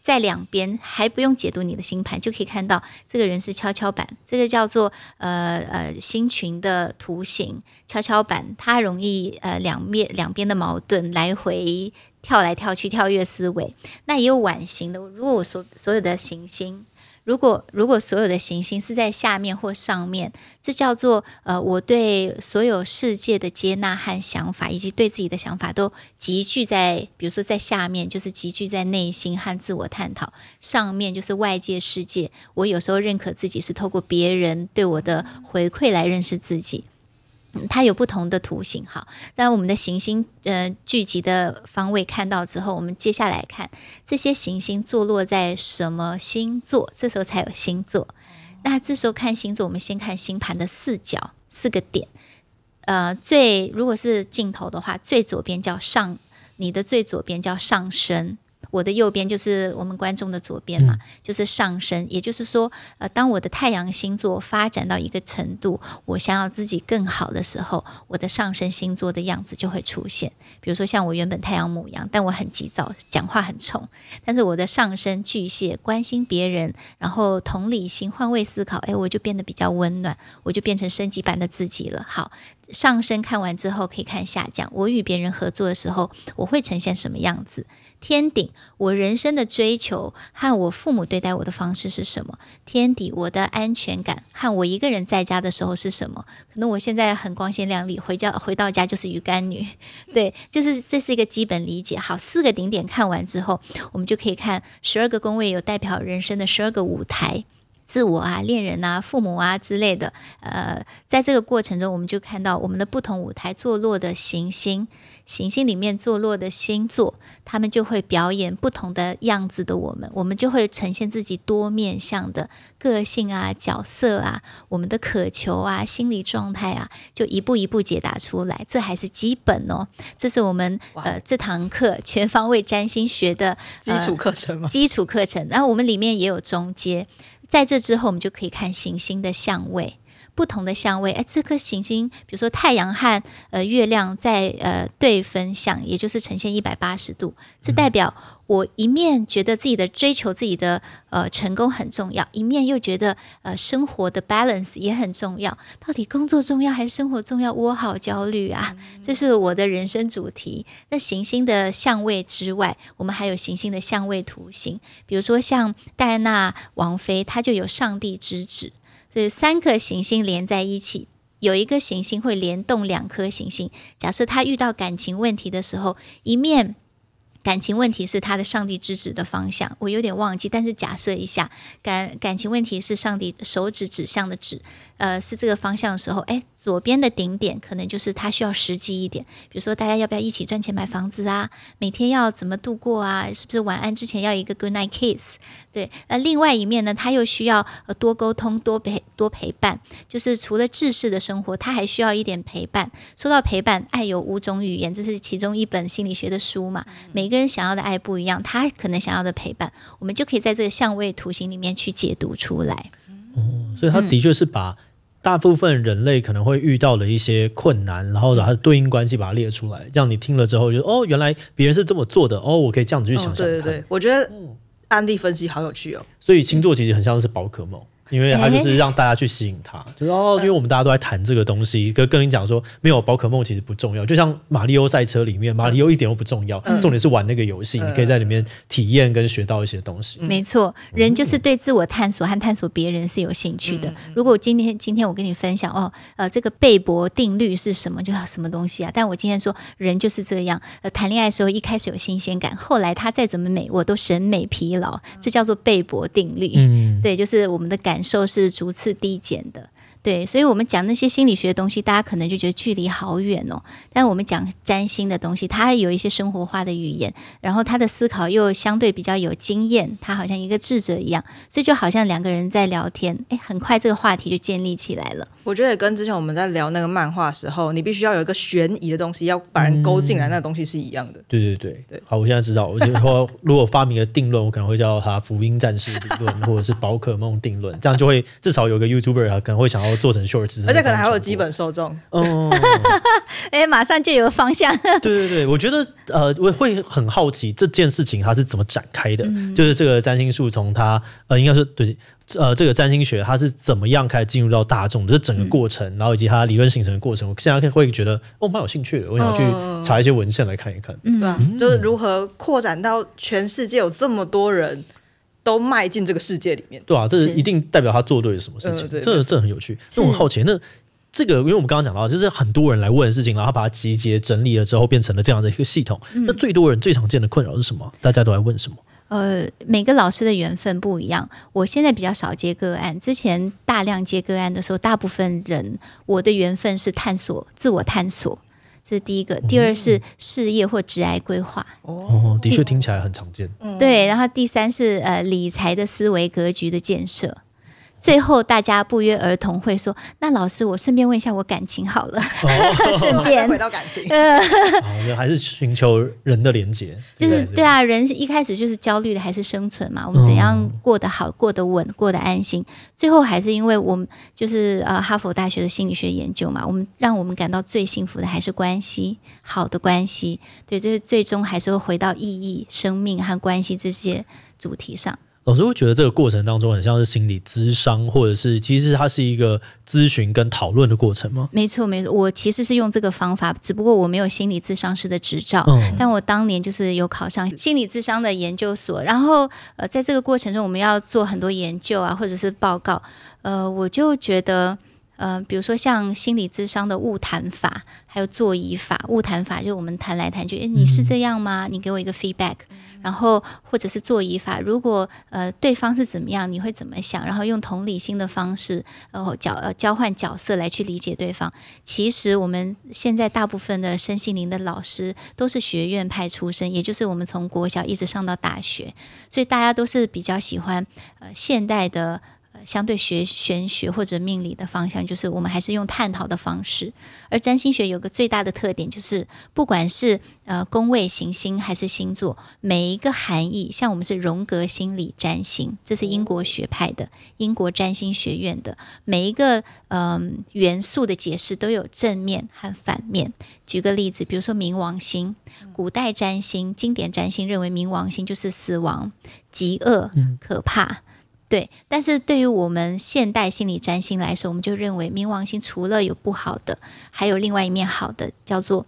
在两边，还不用解读你的星盘，就可以看到这个人是跷跷板，这个叫做呃呃星群的图形，跷跷板它容易呃两面两边的矛盾来回。跳来跳去，跳跃思维。那也有晚行的。如果我所所有的行星，如果如果所有的行星是在下面或上面，这叫做呃，我对所有世界的接纳和想法，以及对自己的想法都集聚在，比如说在下面就是集聚在内心和自我探讨，上面就是外界世界。我有时候认可自己是透过别人对我的回馈来认识自己。它有不同的图形，好。那我们的行星呃聚集的方位看到之后，我们接下来看这些行星坐落在什么星座，这时候才有星座。那这时候看星座，我们先看星盘的四角四个点，呃，最如果是镜头的话，最左边叫上，你的最左边叫上升。我的右边就是我们观众的左边嘛，就是上升，也就是说，呃，当我的太阳星座发展到一个程度，我想要自己更好的时候，我的上升星座的样子就会出现。比如说，像我原本太阳母羊，但我很急躁，讲话很冲，但是我的上升巨蟹关心别人，然后同理心、换位思考，哎，我就变得比较温暖，我就变成升级版的自己了。好。上升看完之后可以看下降。我与别人合作的时候，我会呈现什么样子？天顶，我人生的追求和我父母对待我的方式是什么？天底，我的安全感和我一个人在家的时候是什么？可能我现在很光鲜亮丽，回家回到家就是鱼干女。对，就是这是一个基本理解。好，四个顶点看完之后，我们就可以看十二个宫位，有代表人生的十二个舞台。自我啊，恋人啊、父母啊之类的，呃，在这个过程中，我们就看到我们的不同舞台坐落的行星，行星里面坐落的星座，他们就会表演不同的样子的我们，我们就会呈现自己多面向的个性啊、角色啊、我们的渴求啊、心理状态啊，就一步一步解答出来。这还是基本哦，这是我们呃这堂课全方位占星学的基础课程嘛？基础课程，然后我们里面也有中阶。在这之后，我们就可以看行星的相位，不同的相位。哎，这颗行星，比如说太阳和呃月亮在呃对分相，也就是呈现一百八十度，这代表。我一面觉得自己的追求自己的呃成功很重要，一面又觉得呃生活的 balance 也很重要。到底工作重要还是生活重要？我好焦虑啊！这是我的人生主题。那行星的相位之外，我们还有行星的相位图形，比如说像戴安娜王妃，她就有上帝之子，所以三颗行星连在一起，有一个行星会联动两颗行星。假设她遇到感情问题的时候，一面。感情问题是他的上帝之指的方向，我有点忘记，但是假设一下，感感情问题是上帝手指指向的指，呃，是这个方向的时候，哎。左边的顶点可能就是他需要实际一点，比如说大家要不要一起赚钱买房子啊？每天要怎么度过啊？是不是晚安之前要一个 good night kiss？对，那另外一面呢，他又需要呃多沟通、多陪、多陪伴，就是除了制式的生活，他还需要一点陪伴。说到陪伴，爱有五种语言，这是其中一本心理学的书嘛？每个人想要的爱不一样，他可能想要的陪伴，我们就可以在这个相位图形里面去解读出来。哦，所以他的确是把。大部分人类可能会遇到的一些困难，然后把它对应关系把它列出来，让你听了之后就哦，原来别人是这么做的哦，我可以这样子去想。对对对，我觉得案例分析好有趣哦。所以星座其实很像是宝可梦。因为他就是让大家去吸引他，就是哦，因为我们大家都在谈这个东西。跟跟你讲说，没有宝可梦其实不重要，就像《马里奥赛车》里面，马里奥一点都不重要，重点是玩那个游戏，你可以在里面体验跟学到一些东西。没错，人就是对自我探索和探索别人是有兴趣的。如果今天今天我跟你分享哦，呃，这个贝博定律是什么？就叫什么东西啊？但我今天说，人就是这样。呃，谈恋爱的时候一开始有新鲜感，后来他再怎么美，我都审美疲劳。这叫做贝博定律。嗯，对，就是我们的感。感受是逐次递减的，对，所以，我们讲那些心理学的东西，大家可能就觉得距离好远哦。但我们讲占星的东西，它有一些生活化的语言，然后他的思考又相对比较有经验，他好像一个智者一样，所以就好像两个人在聊天，哎，很快这个话题就建立起来了。我觉得也跟之前我们在聊那个漫画时候，你必须要有一个悬疑的东西，要把人勾进来，那个东西是一样的。对对对对，好，我现在知道，我就得如果发明了定论，我可能会叫它福音战士理论，或者是宝可梦定论，这样就会至少有个 YouTuber 啊，可能会想要做成 Shorts，而且可能还有基本受众。嗯，哎，马上就有方向。对对对，我觉得呃，我会很好奇这件事情它是怎么展开的，就是这个占星术从它呃，应该是对。呃，这个占星学它是怎么样开始进入到大众的这整个过程，然后以及它理论形成的过程，我现在会觉得哦，蛮有兴趣的，我想去查一些文献来看一看，对吧？就是如何扩展到全世界有这么多人都迈进这个世界里面，对啊，这是一定代表他做对了什么事情，这这很有趣，这我好奇。那这个，因为我们刚刚讲到，就是很多人来问的事情，然后把它集结整理了之后，变成了这样的一个系统。那最多人、最常见的困扰是什么？大家都来问什么？呃，每个老师的缘分不一样。我现在比较少接个案，之前大量接个案的时候，大部分人我的缘分是探索、自我探索，这是第一个；第二是事业或职业规划哦，的确听起来很常见。嗯、对，然后第三是呃，理财的思维格局的建设。最后，大家不约而同会说：“那老师，我顺便问一下，我感情好了，顺便回到感情。好，还是寻求人的连接，就是对啊，人一开始就是焦虑的，还是生存嘛。我们怎样过得好、过得稳、过得安心？最后还是因为我们就是呃，哈佛大学的心理学研究嘛，我们让我们感到最幸福的还是关系，好的关系。对，就是最终还是会回到意义、生命和关系这些主题上。”老师会觉得这个过程当中很像是心理咨商，或者是其实它是一个咨询跟讨论的过程吗？没错，没错。我其实是用这个方法，只不过我没有心理咨商师的执照，但我当年就是有考上心理咨商的研究所。然后呃，在这个过程中，我们要做很多研究啊，或者是报告。呃，我就觉得呃，比如说像心理咨商的误谈法，还有座椅法、误谈法，就是我们谈来谈去，诶，你是这样吗？你给我一个 feedback。然后，或者是做语法，如果呃对方是怎么样，你会怎么想？然后用同理心的方式，然后角呃交换角色来去理解对方。其实我们现在大部分的身心灵的老师都是学院派出身，也就是我们从国小一直上到大学，所以大家都是比较喜欢呃现代的。相对学玄学或者命理的方向，就是我们还是用探讨的方式。而占星学有个最大的特点，就是不管是呃宫位、行星还是星座，每一个含义，像我们是荣格心理占星，这是英国学派的英国占星学院的每一个嗯元素的解释都有正面和反面。举个例子，比如说冥王星，古代占星、经典占星认为冥王星就是死亡、极恶、可怕。对，但是对于我们现代心理占星来说，我们就认为冥王星除了有不好的，还有另外一面好的，叫做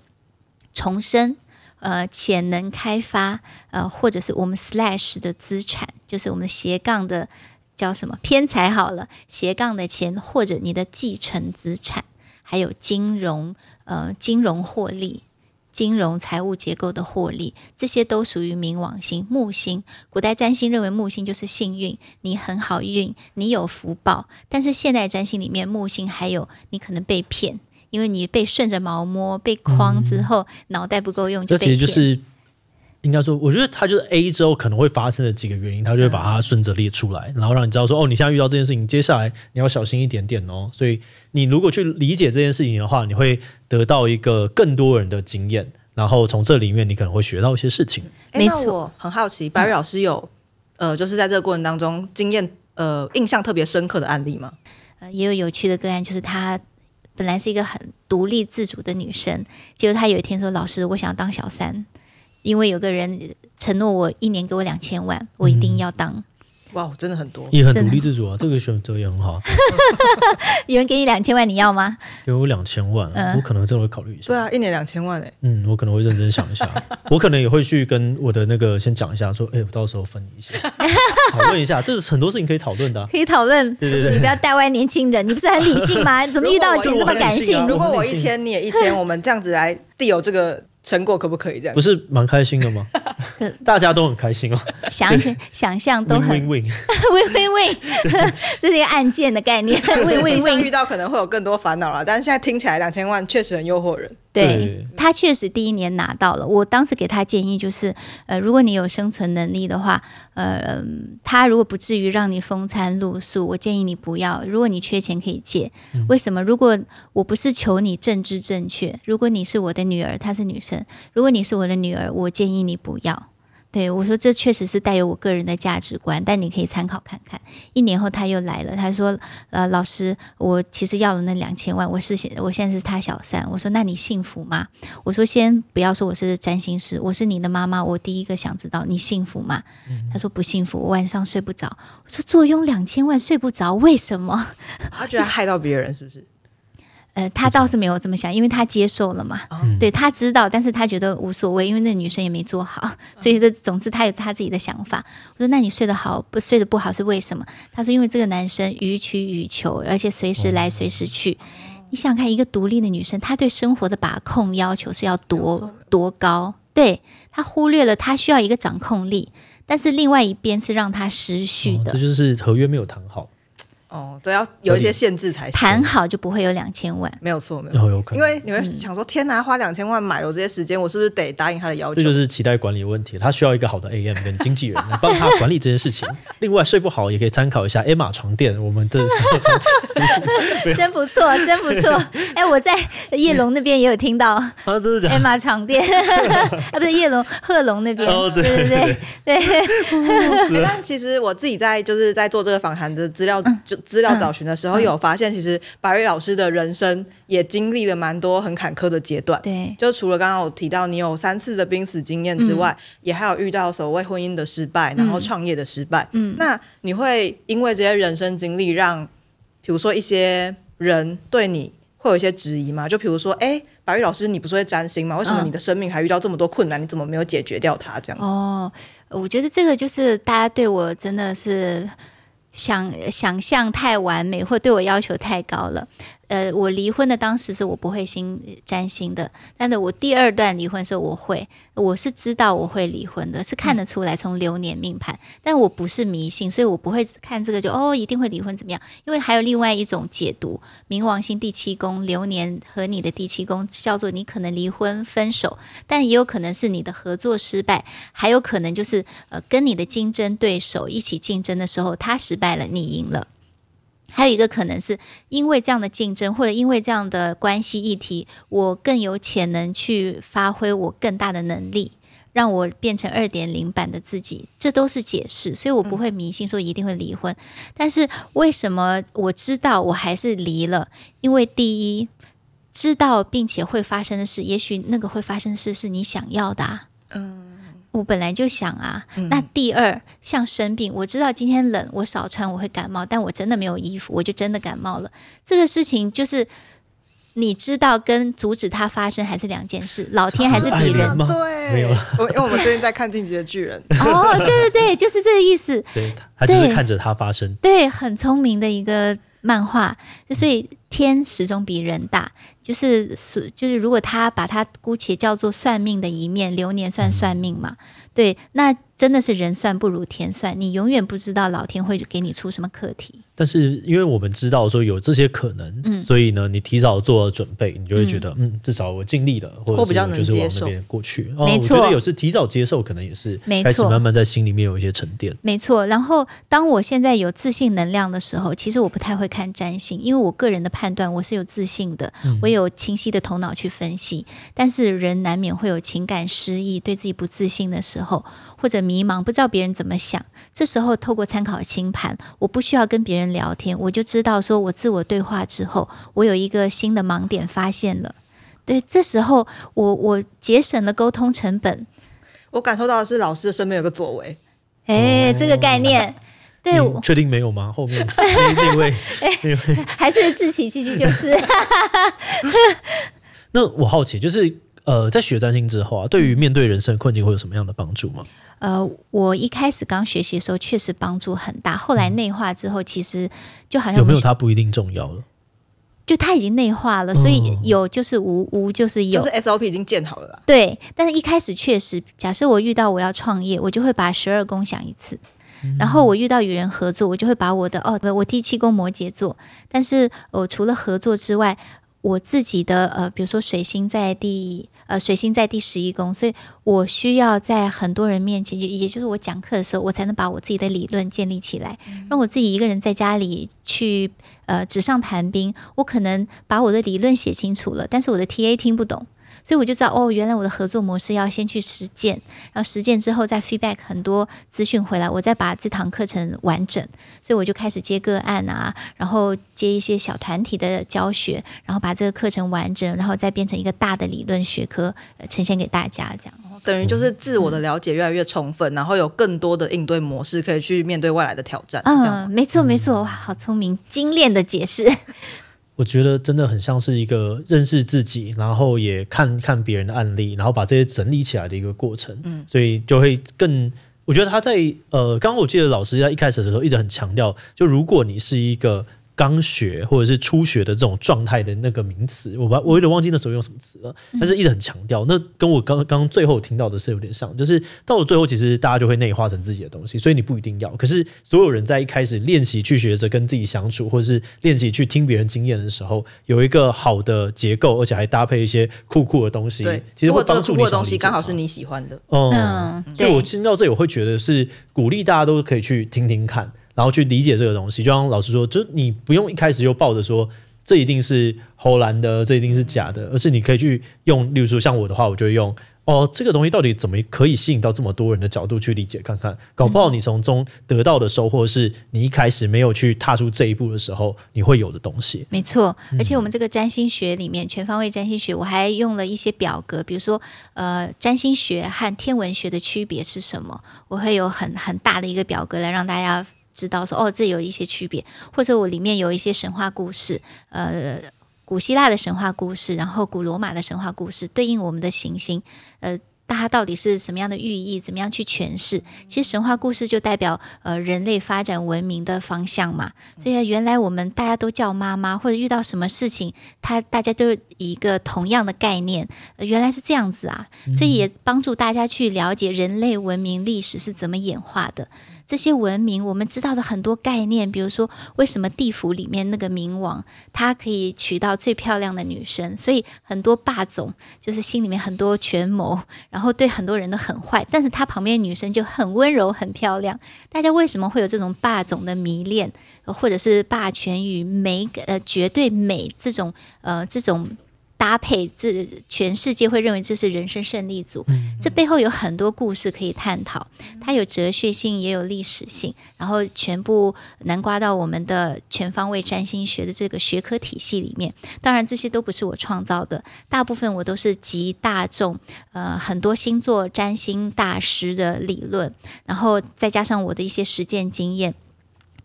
重生、呃潜能开发、呃或者是我们 slash 的资产，就是我们斜杠的叫什么偏财好了，斜杠的钱或者你的继承资产，还有金融呃金融获利。金融财务结构的获利，这些都属于冥王星、木星。古代占星认为木星就是幸运，你很好运，你有福报。但是现代占星里面，木星还有你可能被骗，因为你被顺着毛摸，被诓之后脑袋不够用，就被骗。应该说，我觉得他就是 A 之后可能会发生的几个原因，他就会把它顺着列出来，然后让你知道说，哦，你现在遇到这件事情，接下来你要小心一点点哦。所以你如果去理解这件事情的话，你会得到一个更多人的经验，然后从这里面你可能会学到一些事情。没错，很好奇白瑞老师有呃，就是在这个过程当中，经验呃，印象特别深刻的案例吗？呃，也有有趣的个案，就是她本来是一个很独立自主的女生，结果她有一天说，老师，我想当小三。因为有个人承诺我一年给我两千万，我一定要当。哇，真的很多，也很独立自主啊，这个选择也很好。有人给你两千万，你要吗？我两千万，我可能真的会考虑一下。对啊，一年两千万哎。嗯，我可能会认真想一下，我可能也会去跟我的那个先讲一下，说哎，我到时候分你一些，讨论一下，这是很多事情可以讨论的。可以讨论。对对对。不要带歪年轻人，你不是很理性吗？怎么遇到钱这么感性？如果我一千，你也一千，我们这样子来 a 有这个。成果可不可以这样？不是蛮开心的吗？大家都很开心哦。想想，象都很 win win win win 这是一个案件的概念。win win，遇到可能会有更多烦恼了。但是现在听起来，两千万确实很诱惑人。对他确实第一年拿到了。我当时给他建议就是，呃，如果你有生存能力的话，呃，他如果不至于让你风餐露宿，我建议你不要。如果你缺钱可以借，为什么？如果我不是求你政治正确，如果你是我的女儿，她是女生，如果你是我的女儿，我建议你不要。对我说：“这确实是带有我个人的价值观，但你可以参考看看。”一年后他又来了，他说：“呃，老师，我其实要了那两千万，我是现我现在是他小三。”我说：“那你幸福吗？”我说：“先不要说我是占心师，我是你的妈妈，我第一个想知道你幸福吗？”他说：“不幸福，我晚上睡不着。”我说：“坐拥两千万睡不着，为什么？”他觉得害到别人，是不是？呃，他倒是没有这么想，因为他接受了嘛，对他知道，但是他觉得无所谓，因为那女生也没做好，所以这总之他有他自己的想法。我说，那你睡得好不？睡得不好是为什么？他说，因为这个男生予取予求，而且随时来随时去。你想看一个独立的女生，她对生活的把控要求是要多多高？对他忽略了，他需要一个掌控力，但是另外一边是让他失去的，这就是合约没有谈好。哦，对，要有一些限制才行。谈好就不会有两千万，没有错，没有。有可能，因为你会想说：天哪，花两千万买了这些时间，我是不是得答应他的要求？这就是期待管理问题，他需要一个好的 AM 跟经纪人来帮他管理这件事情。另外，睡不好也可以参考一下 Emma 床垫，我们这是真不错，真不错。哎，我在叶龙那边也有听到 啊，真的，Emma 床垫 啊，不是叶龙，贺龙那边，对对对对。但其实我自己在就是在做这个访谈的资料就。资料找寻的时候，有发现其实白玉老师的人生也经历了蛮多很坎坷的阶段。对，就除了刚刚我提到你有三次的濒死经验之外，也还有遇到所谓婚姻的失败，然后创业的失败。嗯，那你会因为这些人生经历，让比如说一些人对你会有一些质疑吗？就比如说，哎，白玉老师，你不是会占星吗？为什么你的生命还遇到这么多困难？你怎么没有解决掉它？这样子哦，我觉得这个就是大家对我真的是。想想象太完美，或对我要求太高了。呃，我离婚的当时是我不会心占心的，但是我第二段离婚的时候我会，我是知道我会离婚的，是看得出来从流年命盘，但我不是迷信，所以我不会看这个就哦一定会离婚怎么样，因为还有另外一种解读，冥王星第七宫流年和你的第七宫叫做你可能离婚分手，但也有可能是你的合作失败，还有可能就是呃跟你的竞争对手一起竞争的时候他失败了，你赢了。还有一个可能是因为这样的竞争，或者因为这样的关系议题，我更有潜能去发挥我更大的能力，让我变成二点零版的自己。这都是解释，所以我不会迷信说一定会离婚。但是为什么我知道我还是离了？因为第一，知道并且会发生的事，也许那个会发生的事是你想要的。嗯。我本来就想啊，那第二像生病，我知道今天冷，我少穿我会感冒，但我真的没有衣服，我就真的感冒了。这个事情就是你知道跟阻止它发生还是两件事，老天还是比人对。没有了，因为我们最近在看《进击的巨人》。哦，对对对，就是这个意思。对他就是看着它发生。对，很聪明的一个漫画，就以天始终比人大。就是就是如果他把他姑且叫做算命的一面，流年算算命嘛，对，那真的是人算不如天算，你永远不知道老天会给你出什么课题。但是因为我们知道说有这些可能，嗯，所以呢，你提早做准备，你就会觉得，嗯，至少我尽力了，或者就是我那边过去。没错，我觉得有时提早接受，可能也是没错，慢慢在心里面有一些沉淀。没错。然后当我现在有自信能量的时候，其实我不太会看占星，因为我个人的判断我是有自信的，我有。有清晰的头脑去分析，但是人难免会有情感失意，对自己不自信的时候，或者迷茫，不知道别人怎么想。这时候透过参考清盘，我不需要跟别人聊天，我就知道说我自我对话之后，我有一个新的盲点发现了。对，这时候我我节省了沟通成本。我感受到的是老师的身边有个作为，哎，这个概念。对，确定没有吗？后面定 位还是自取其人就是。那我好奇，就是呃，在学占星之后啊，对于面对人生困境会有什么样的帮助吗？呃，我一开始刚学习的时候，确实帮助很大。后来内化之后，其实就好像有没有它不一定重要了。就他已经内化了，所以有就是无无就是有。就是 SOP 已经建好了啦。对，但是一开始确实，假设我遇到我要创业，我就会把十二宫想一次。然后我遇到与人合作，我就会把我的哦，我第七宫摩羯座，但是我除了合作之外，我自己的呃，比如说水星在第呃水星在第十一宫，所以我需要在很多人面前，也就是我讲课的时候，我才能把我自己的理论建立起来。让我自己一个人在家里去呃纸上谈兵，我可能把我的理论写清楚了，但是我的 T A 听不懂。所以我就知道哦，原来我的合作模式要先去实践，然后实践之后再 feedback 很多资讯回来，我再把这堂课程完整。所以我就开始接个案啊，然后接一些小团体的教学，然后把这个课程完整，然后再变成一个大的理论学科呈现给大家。这样等于就是自我的了解越来越充分，然后有更多的应对模式可以去面对外来的挑战。嗯，没错没错，哇，好聪明，精炼的解释。我觉得真的很像是一个认识自己，然后也看看别人的案例，然后把这些整理起来的一个过程。嗯，所以就会更，我觉得他在呃，刚刚我记得老师在一开始的时候一直很强调，就如果你是一个。刚学或者是初学的这种状态的那个名词，我把我有点忘记那时候用什么词了，但是一直很强调。那跟我刚刚最后听到的是有点像，就是到了最后，其实大家就会内化成自己的东西，所以你不一定要。可是所有人在一开始练习去学着跟自己相处，或者是练习去听别人经验的时候，有一个好的结构，而且还搭配一些酷酷的东西。对，其实会帮助个酷酷的东西刚好是你喜欢的，嗯，对我听到这里，我会觉得是鼓励大家都可以去听听看。然后去理解这个东西，就像老师说，就你不用一开始就抱着说这一定是侯兰的，这一定是假的，而是你可以去用，例如说像我的话，我就会用哦，这个东西到底怎么可以吸引到这么多人的角度去理解看看，搞不好你从中得到的收获是你一开始没有去踏出这一步的时候你会有的东西。没错，而且我们这个占星学里面全方位占星学，我还用了一些表格，比如说呃，占星学和天文学的区别是什么，我会有很很大的一个表格来让大家。知道说哦，这有一些区别，或者我里面有一些神话故事，呃，古希腊的神话故事，然后古罗马的神话故事，对应我们的行星，呃，它到底是什么样的寓意？怎么样去诠释？其实神话故事就代表呃人类发展文明的方向嘛。所以原来我们大家都叫妈妈，或者遇到什么事情，他大家都一个同样的概念，原来是这样子啊。所以也帮助大家去了解人类文明历史是怎么演化的。这些文明我们知道的很多概念，比如说为什么地府里面那个冥王他可以娶到最漂亮的女生？所以很多霸总就是心里面很多权谋，然后对很多人都很坏，但是他旁边的女生就很温柔、很漂亮。大家为什么会有这种霸总的迷恋，或者是霸权与美呃绝对美这种呃这种？搭配这全世界会认为这是人生胜利组，这背后有很多故事可以探讨，它有哲学性，也有历史性，然后全部南瓜到我们的全方位占星学的这个学科体系里面。当然，这些都不是我创造的，大部分我都是集大众呃很多星座占星大师的理论，然后再加上我的一些实践经验。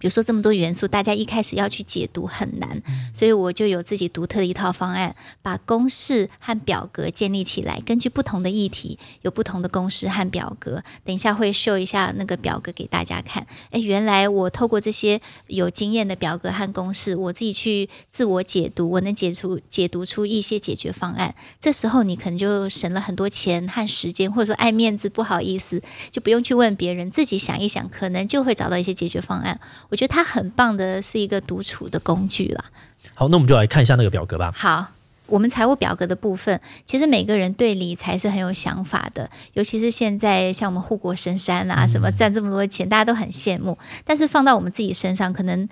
比如说这么多元素，大家一开始要去解读很难，所以我就有自己独特的一套方案，把公式和表格建立起来，根据不同的议题有不同的公式和表格。等一下会秀一下那个表格给大家看。哎，原来我透过这些有经验的表格和公式，我自己去自我解读，我能解出解读出一些解决方案。这时候你可能就省了很多钱和时间，或者说爱面子不好意思，就不用去问别人，自己想一想，可能就会找到一些解决方案。我觉得它很棒的是一个独处的工具啦。好，那我们就来看一下那个表格吧。好，我们财务表格的部分，其实每个人对理财是很有想法的，尤其是现在像我们护国神山啊，什么赚这么多钱，大家都很羡慕。但是放到我们自己身上，可能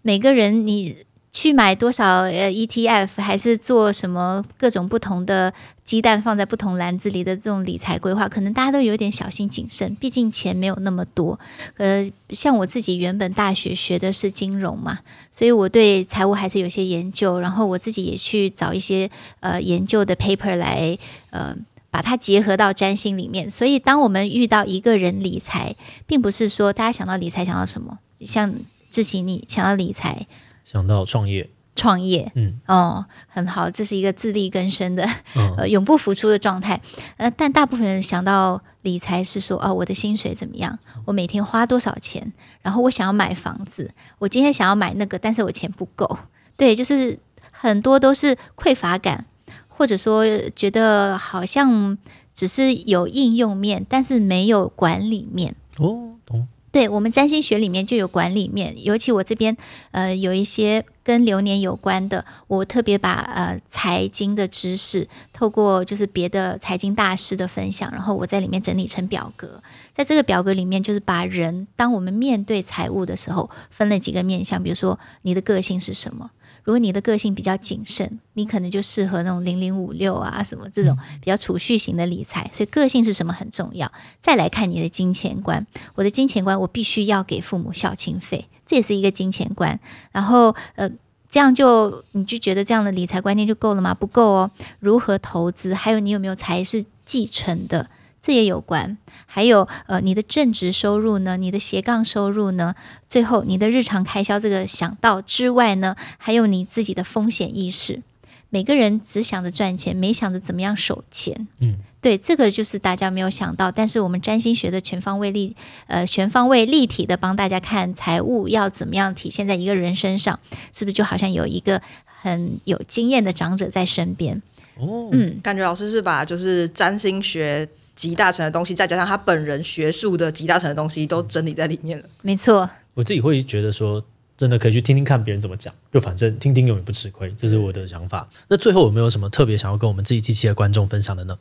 每个人你。去买多少呃 ETF，还是做什么各种不同的鸡蛋放在不同篮子里的这种理财规划，可能大家都有点小心谨慎，毕竟钱没有那么多。呃，像我自己原本大学学的是金融嘛，所以我对财务还是有些研究，然后我自己也去找一些呃研究的 paper 来呃把它结合到占星里面。所以当我们遇到一个人理财，并不是说大家想到理财想到什么，像自己你想到理财。想到创业，创业，嗯，哦，很好，这是一个自力更生的，呃，永不服出的状态。呃，但大部分人想到理财是说，哦，我的薪水怎么样？我每天花多少钱？然后我想要买房子，我今天想要买那个，但是我钱不够。对，就是很多都是匮乏感，或者说觉得好像只是有应用面，但是没有管理面。哦，懂。对我们占星学里面就有管理面，尤其我这边，呃，有一些跟流年有关的，我特别把呃财经的知识，透过就是别的财经大师的分享，然后我在里面整理成表格，在这个表格里面，就是把人，当我们面对财务的时候，分了几个面相，比如说你的个性是什么。如果你的个性比较谨慎，你可能就适合那种零零五六啊什么这种比较储蓄型的理财。所以个性是什么很重要。再来看你的金钱观，我的金钱观，我必须要给父母孝亲费，这也是一个金钱观。然后呃，这样就你就觉得这样的理财观念就够了吗？不够哦。如何投资？还有你有没有财是继承的？这也有关，还有呃，你的正职收入呢？你的斜杠收入呢？最后，你的日常开销这个想到之外呢，还有你自己的风险意识。每个人只想着赚钱，没想着怎么样守钱。嗯，对，这个就是大家没有想到，但是我们占星学的全方位立，呃，全方位立体的帮大家看财务要怎么样体现在一个人身上，是不是就好像有一个很有经验的长者在身边？哦，嗯，感觉老师是把就是占星学。集大成的东西，再加上他本人学术的集大成的东西，都整理在里面了。没错，我自己会觉得说，真的可以去听听看别人怎么讲，就反正听听永远不吃亏，这是我的想法。那最后有没有什么特别想要跟我们这一期期的观众分享的呢？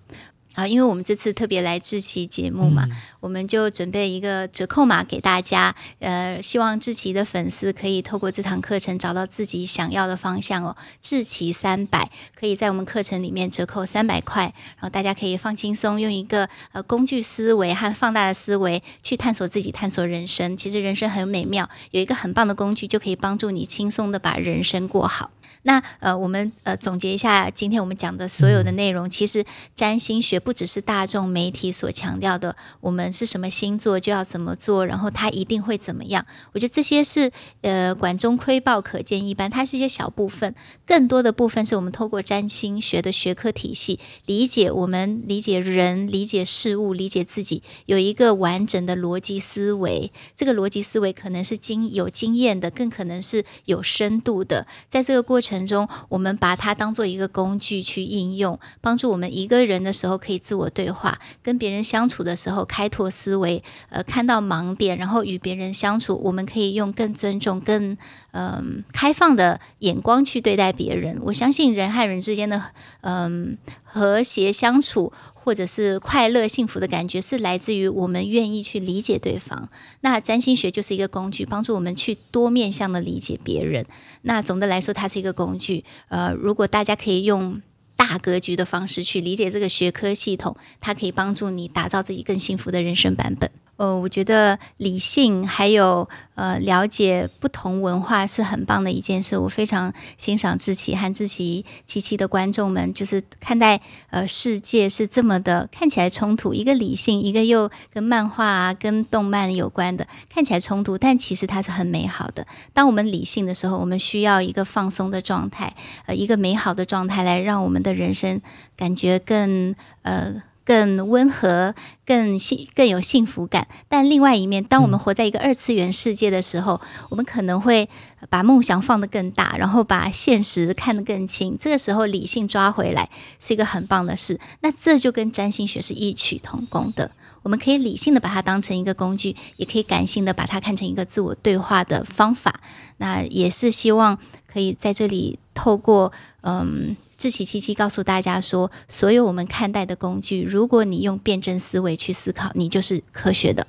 啊，因为我们这次特别来志奇节目嘛，我们就准备一个折扣码给大家。呃，希望志奇的粉丝可以透过这堂课程找到自己想要的方向哦。志奇三百可以在我们课程里面折扣三百块，然后大家可以放轻松，用一个呃工具思维和放大的思维去探索自己，探索人生。其实人生很美妙，有一个很棒的工具就可以帮助你轻松的把人生过好。那呃，我们呃总结一下今天我们讲的所有的内容，其实占星学。不只是大众媒体所强调的，我们是什么星座就要怎么做，然后他一定会怎么样。我觉得这些是呃管中窥豹，可见一斑。它是一些小部分，更多的部分是我们透过占星学的学科体系，理解我们理解人、理解事物、理解自己，有一个完整的逻辑思维。这个逻辑思维可能是经有经验的，更可能是有深度的。在这个过程中，我们把它当做一个工具去应用，帮助我们一个人的时候可以。自我对话，跟别人相处的时候开拓思维，呃，看到盲点，然后与别人相处，我们可以用更尊重、更嗯开放的眼光去对待别人。我相信人和人之间的嗯和谐相处，或者是快乐、幸福的感觉，是来自于我们愿意去理解对方。那占星学就是一个工具，帮助我们去多面向的理解别人。那总的来说，它是一个工具。呃，如果大家可以用。大格局的方式去理解这个学科系统，它可以帮助你打造自己更幸福的人生版本。呃，我觉得理性还有呃，了解不同文化是很棒的一件事。我非常欣赏志奇和志奇、七七的观众们，就是看待呃世界是这么的看起来冲突，一个理性，一个又跟漫画、跟动漫有关的看起来冲突，但其实它是很美好的。当我们理性的时候，我们需要一个放松的状态，呃，一个美好的状态来让我们的人生感觉更呃。更温和、更幸、更有幸福感。但另外一面，当我们活在一个二次元世界的时候，我们可能会把梦想放得更大，然后把现实看得更轻。这个时候，理性抓回来是一个很棒的事。那这就跟占星学是异曲同工的。我们可以理性的把它当成一个工具，也可以感性的把它看成一个自我对话的方法。那也是希望可以在这里透过嗯。这期七七告诉大家说，所有我们看待的工具，如果你用辩证思维去思考，你就是科学的。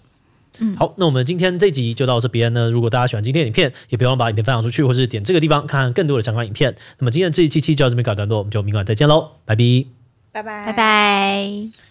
嗯，好，那我们今天这集就到这边呢。如果大家喜欢今天的影片，也别忘了把影片分享出去，或是点这个地方看更多的相关影片。那么今天这一期期就到这边搞段落，我们就明晚再见喽，拜拜，拜拜，拜拜。